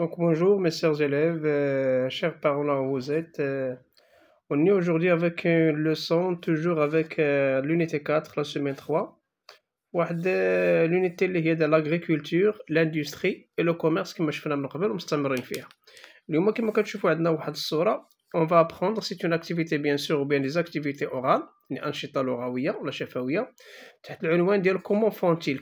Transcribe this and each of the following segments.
Donc bonjour mes chers élèves, euh, chers parents où vous êtes. Euh, on est aujourd'hui avec une leçon, toujours avec euh, l'unité 4, la semaine 3. L'unité de l'agriculture, l'industrie et le commerce qui مش فينا من قبل ومستمرين فيها. اليوم كما كتشوفوا عندنا on va apprendre, c'est une activité bien sûr ou bien des activités orales, une اللغوية شفوية تحت comment font-ils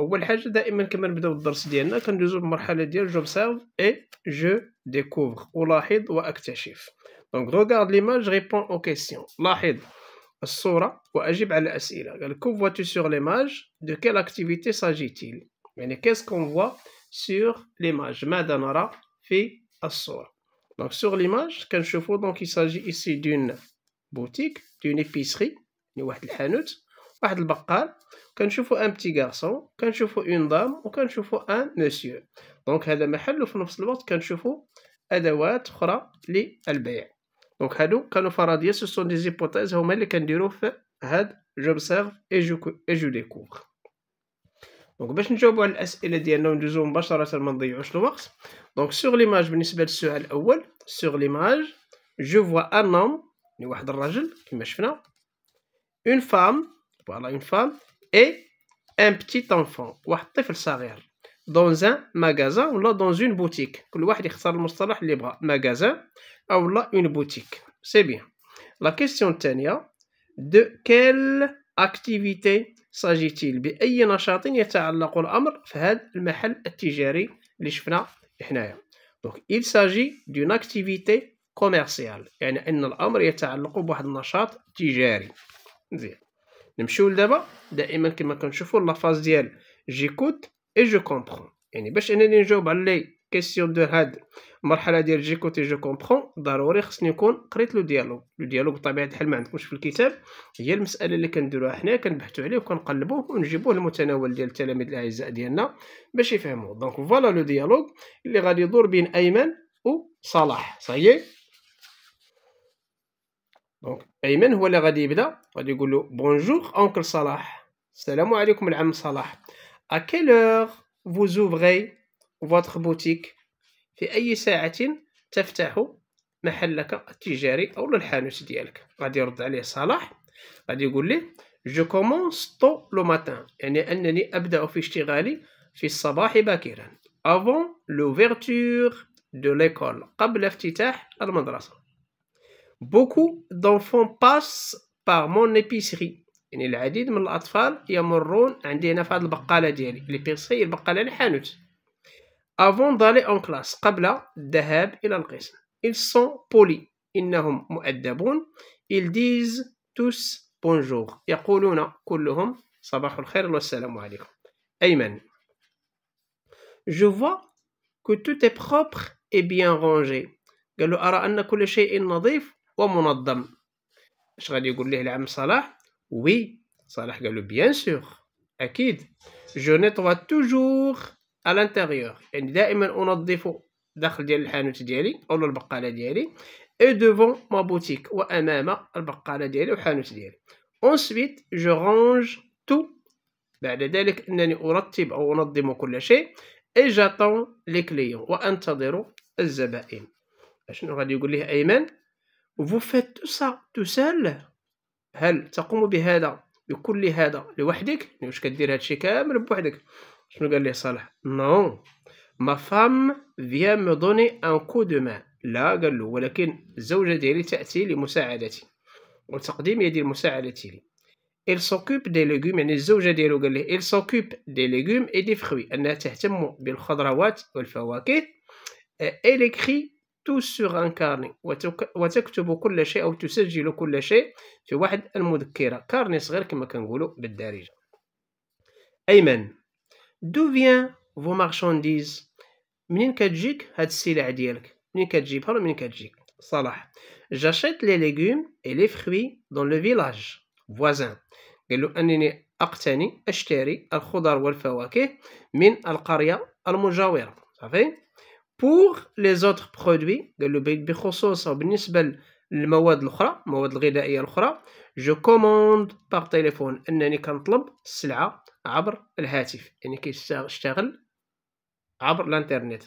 اول حاجه دائما كما نبداو الدرس ديالنا كندوزو بالمرحله ديال جوبسيرف اي جو ديكوفر الاحظ واكتشف دونك روغارد ليماج ريبون او كيسيون لاحظ الصوره واجب على الاسئله قال كو تو سور ليماج دو كيل اكتيفيتي ساجيتيل يعني كيس كون فوا سور ليماج ماذا نرى في الصوره دونك سور ليماج كنشوفو دونك يساجي ايسي دون بوتيك دون ايبيسري يعني واحد الحانوت واحد البقال كنشوفو ان بتي غارسون كنشوفو اون دام وكنشوفو ان مسيو دونك هذا محل وفي نفس الوقت كنشوفو ادوات اخرى للبيع دونك هادو كانوا فرضيات سو سون دي زيبوتيز هما اللي كنديرو في هاد جوبسيرف اي جو اي جو ديكوفر دونك باش نجاوبو على الاسئله ديالنا وندوزو مباشره ما نضيعوش الوقت دونك سوغ ليماج بالنسبه للسؤال الاول سوغ ليماج جو فوا ان هوم واحد الراجل كما شفنا اون فام فوالا اون فام اي ان بتيت انفون واحد الطفل صغير دون ان ماغازان ولا دون اون بوتيك كل واحد يختار المصطلح اللي بغا ماغازان او لا اون بوتيك سي بيان لا كيسيون الثانيه دو كيل اكتيفيتي ساجيتيل باي نشاط يتعلق الامر في هذا المحل التجاري اللي شفنا هنايا دونك il ساجي d'une اكتيفيتي كوميرسيال يعني ان الامر يتعلق بواحد النشاط تجاري مزيان نمشيو لدابا دائما كما كنشوفوا لافاز ديال جيكوت اي جو كومبرون يعني باش انني نجاوب على لي كيسيون دو هاد المرحله ديال جيكوت اي جو كومبرون ضروري خصني نكون قريت لو ديالوغ لو ديالوغ بطبيعه الحال ما عندكمش في الكتاب هي المساله اللي كنديروها حنايا كنبحثوا عليه وكنقلبوه ونجيبوه للمتناول ديال التلاميذ الاعزاء ديالنا باش يفهموه دونك فوالا لو ديالوغ اللي غادي يدور بين ايمن وصلاح صحيح دونك ايمن هو اللي غادي يبدا غادي يقول له بونجور اونكل صلاح السلام عليكم العم صلاح ا كيل اور vous ouvrez بوتيك في اي ساعه تفتح محلك التجاري او الحانوت ديالك غادي يرد عليه صلاح غادي يقول لي جو كومونس طو لو ماتان يعني انني ابدا في اشتغالي في الصباح باكرا افون لوفيرتور دو ليكول قبل افتتاح المدرسه Beaucoup d'enfants passent par mon épicerie. يعني العديد من الأطفال يمرون عندي هنا في هذه البقالة ديالي ليبيرسي البقالة الحانوت افون دالي اون كلاس قبل الذهاب الى القسم ils sont polis انهم مؤدبون ils disent tous bonjour يقولون كلهم صباح الخير والسلام عليكم ايمن je vois que tout est propre et bien rangé قالوا ارى ان كل شيء نظيف ومنظم اش غادي يقول ليه العم صلاح وي صلاح قال له بيان سور اكيد جو نيتوا توجور à l'intérieur يعني دائما انظف داخل ديال الحانوت ديالي او البقاله ديالي اي دوفون ما بوتيك وامام البقاله ديالي والحانوت ديالي سويت جو رونج تو بعد ذلك انني ارتب او انظم كل شيء اي جاتون لي كليون وانتظر الزبائن شنو غادي يقول ليه ايمن vous faites tout ça tout seul هل تقوم بهذا بكل هذا لوحدك يعني واش كدير هادشي كامل بوحدك شنو قال لي صالح نو ما فام فيا مي دوني ان كو دو مان لا قال له ولكن الزوجه ديالي تاتي لمساعدتي وتقديم يد المساعده لي il s'occupe des légumes يعني الزوجة ديالو قال ليه il s'occupe des légumes et des fruits أنها تهتم بالخضروات والفواكه elle écrit tout sur un carnet وتكتب كل شيء أو تسجل كل شيء في واحد المذكرة كارني صغير كما كنقولوا بالدارجة أيمن دو فيان فو مارشانديز منين كتجيك هاد السلع ديالك منين كتجيبها ولا منين كتجيك صلاح جاشيت لي ليغوم اي لي فخوي دون لو فيلاج فوازان قالو انني اقتني اشتري الخضر والفواكه من القريه المجاوره صافي بور لي زوتر برودوي قالو بخصوصا بالنسبه للمواد الاخرى المواد الغذائيه الاخرى جو كوموند بار تيليفون انني كنطلب السلعه عبر الهاتف يعني كيشتغل عبر الانترنت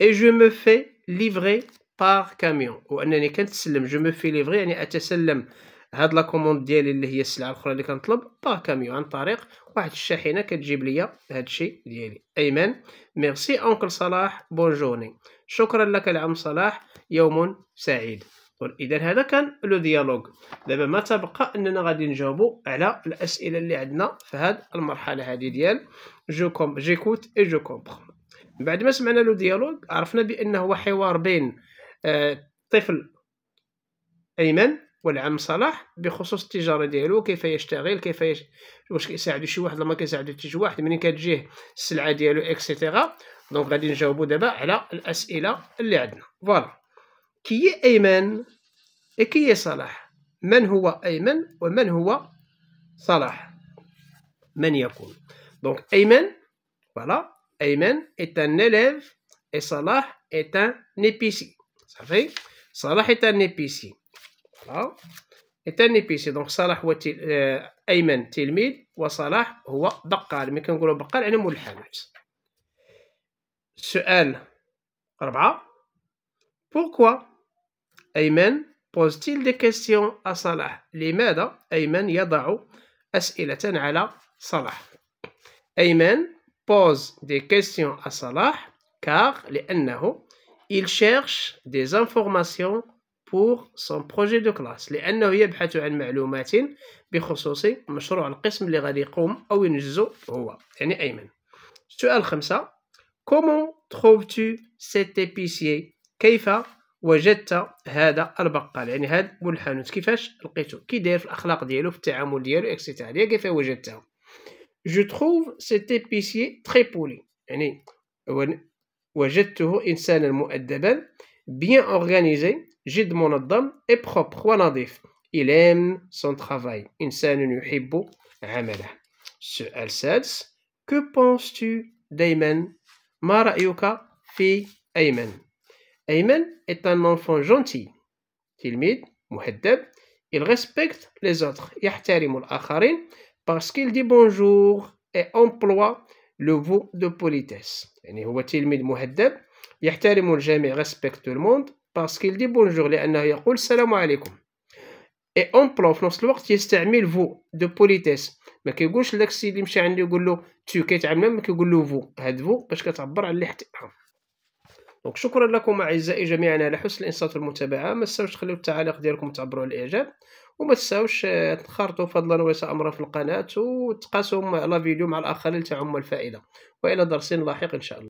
اي جو مو في ليفري بار كاميون وانني كنتسلم جو مو في ليفري يعني اتسلم هاد لا كوموند ديالي اللي هي السلعه الاخرى اللي كنطلب با كاميو عن طريق واحد الشاحنه كتجيب ليا هادشي ديالي ايمن ميرسي اونكل صلاح بون جورني شكرا لك العم صلاح يوم سعيد اذا هذا كان لو ديالوغ دابا ما تبقى اننا غادي نجاوبوا على الاسئله اللي عندنا في هاد المرحله هذه ديال جو كوم جيكوت اي جو كومبر بعد ما سمعنا لو ديالوغ عرفنا بانه هو حوار بين آه طفل ايمن والعم صلاح بخصوص التجاره ديالو كيف يشتغل كيف يش... واش كيساعدو شي واحد لما كيساعدو حتى شي واحد منين كتجيه السلعه ديالو اكسيتيرا دونك غادي نجاوبو دابا على الاسئله اللي عندنا فوالا كي ايمن اي كي صلاح من هو ايمن ومن هو صلاح من يكون دونك ايمن فوالا ايمن ايت ان اليف اي صلاح ايت ان épicier صافي صلاح ايت ان épicier ها ثاني بيسي دونك صلاح هو تل... آه... ايمن تلميذ وصلاح هو بقال ملي كنقولوا بقال يعني مول سؤال السؤال ربعة ايمن بوزتيل دي كاستيون ا صلاح لماذا ايمن يضع اسئله على صلاح ايمن بوز دي كاستيون ا صلاح car لانه il cherche des informations pour son projet de classe لأنه يبحث عن معلومات بخصوص مشروع القسم اللي غادي يقوم أو ينجزو هو يعني أيمن سؤال خمسة comment trouves-tu cet épicier كيف وجدت هذا البقال يعني هذا مول الحانوت كيفاش لقيتو كي داير في الاخلاق ديالو في التعامل ديالو اكسيتيريا يعني كيف وجدته جو تروف سيت ايبيسي تري بولي يعني وجدته انسانا مؤدبا بيان اورغانيزي je te demande de et de me il aime son travail il s'ennuie peu et il aime sa femme al-sad que penses tu de lui mère joka fille aïmen aïmen est un enfant gentil qu'il mîme il respecte les autres yâchârîm mûlâkhârîn parce qu'il dit bonjour et emploie le voeux de politesse et il mîme muhâdâb il y le monde باسكيل دي بونجور لأنه يقول السلام عليكم اي اون بلو في نفس الوقت يستعمل فو دو بوليتيس ما كيقولش لداك السيد اللي مشى عنده يقول له تو كيتعامل ما كيقول له فو هاد فو باش كتعبر على الاحترام دونك شكرا لكم اعزائي جميعا على حسن الانصات والمتابعه ما تنساوش تخليو التعاليق ديالكم تعبروا على الاعجاب وما تنساوش تخرطوا فضلا وليس امرا في القناه وتقاسموا لا فيديو مع الاخرين لتعم الفائده والى درس لاحق ان شاء الله